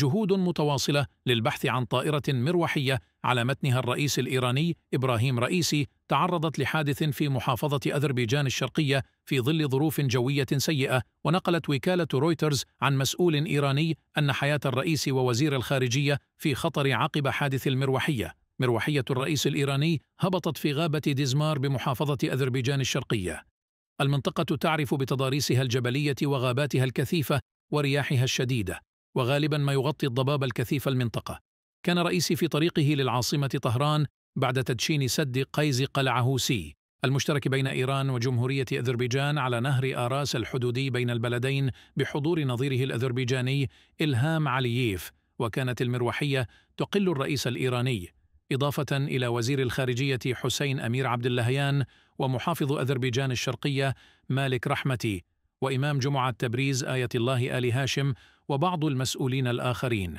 جهود متواصلة للبحث عن طائرة مروحية على متنها الرئيس الإيراني إبراهيم رئيسي تعرضت لحادث في محافظة أذربيجان الشرقية في ظل ظروف جوية سيئة ونقلت وكالة رويترز عن مسؤول إيراني أن حياة الرئيس ووزير الخارجية في خطر عقب حادث المروحية مروحية الرئيس الإيراني هبطت في غابة ديزمار بمحافظة أذربيجان الشرقية المنطقة تعرف بتضاريسها الجبلية وغاباتها الكثيفة ورياحها الشديدة وغالبا ما يغطي الضباب الكثيف المنطقة كان رئيسي في طريقه للعاصمة طهران بعد تدشين سد قيز قلعهوسي المشترك بين إيران وجمهورية أذربيجان على نهر آراس الحدودي بين البلدين بحضور نظيره الأذربيجاني إلهام علييف وكانت المروحية تقل الرئيس الإيراني إضافة إلى وزير الخارجية حسين أمير عبد اللهيان ومحافظ أذربيجان الشرقية مالك رحمتي وإمام جمعة تبريز آية الله آل هاشم وبعض المسؤولين الآخرين